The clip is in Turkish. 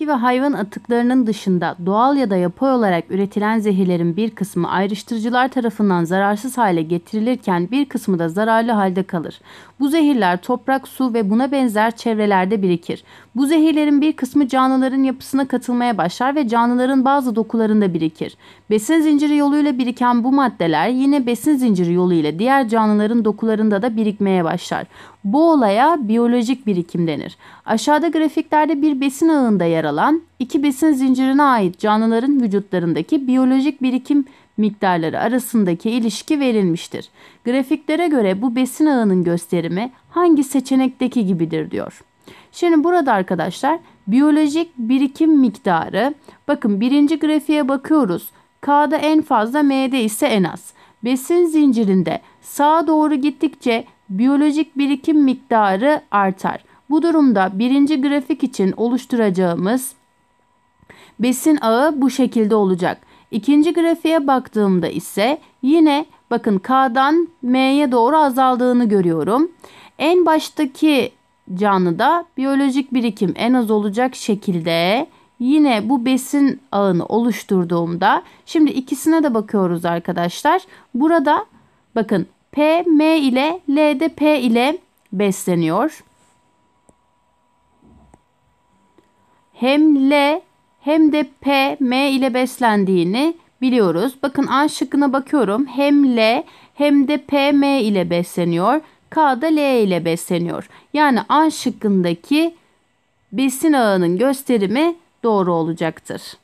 Bitki ve hayvan atıklarının dışında doğal ya da yapay olarak üretilen zehirlerin bir kısmı ayrıştırıcılar tarafından zararsız hale getirilirken bir kısmı da zararlı halde kalır. Bu zehirler toprak, su ve buna benzer çevrelerde birikir. Bu zehirlerin bir kısmı canlıların yapısına katılmaya başlar ve canlıların bazı dokularında birikir. Besin zinciri yoluyla biriken bu maddeler yine besin zinciri yoluyla diğer canlıların dokularında da birikmeye başlar. Bu olaya biyolojik birikim denir. Aşağıda grafiklerde bir besin ağında yer alan iki besin zincirine ait canlıların vücutlarındaki biyolojik birikim miktarları arasındaki ilişki verilmiştir. Grafiklere göre bu besin ağının gösterimi hangi seçenekteki gibidir diyor. Şimdi burada arkadaşlar biyolojik birikim miktarı bakın birinci grafiğe bakıyoruz. K'da en fazla M'de ise en az. Besin zincirinde sağa doğru gittikçe biyolojik birikim miktarı artar. Bu durumda birinci grafik için oluşturacağımız besin ağı bu şekilde olacak. İkinci grafiğe baktığımda ise yine bakın K'dan M'ye doğru azaldığını görüyorum. En baştaki canlıda biyolojik birikim en az olacak şekilde yine bu besin ağını oluşturduğumda şimdi ikisine de bakıyoruz arkadaşlar. Burada bakın P M ile L de P ile besleniyor. hem L hem de P, M ile beslendiğini biliyoruz. Bakın A şıkkına bakıyorum. Hem L hem de P, M ile besleniyor. K da L ile besleniyor. Yani A şıkkındaki besin ağının gösterimi doğru olacaktır.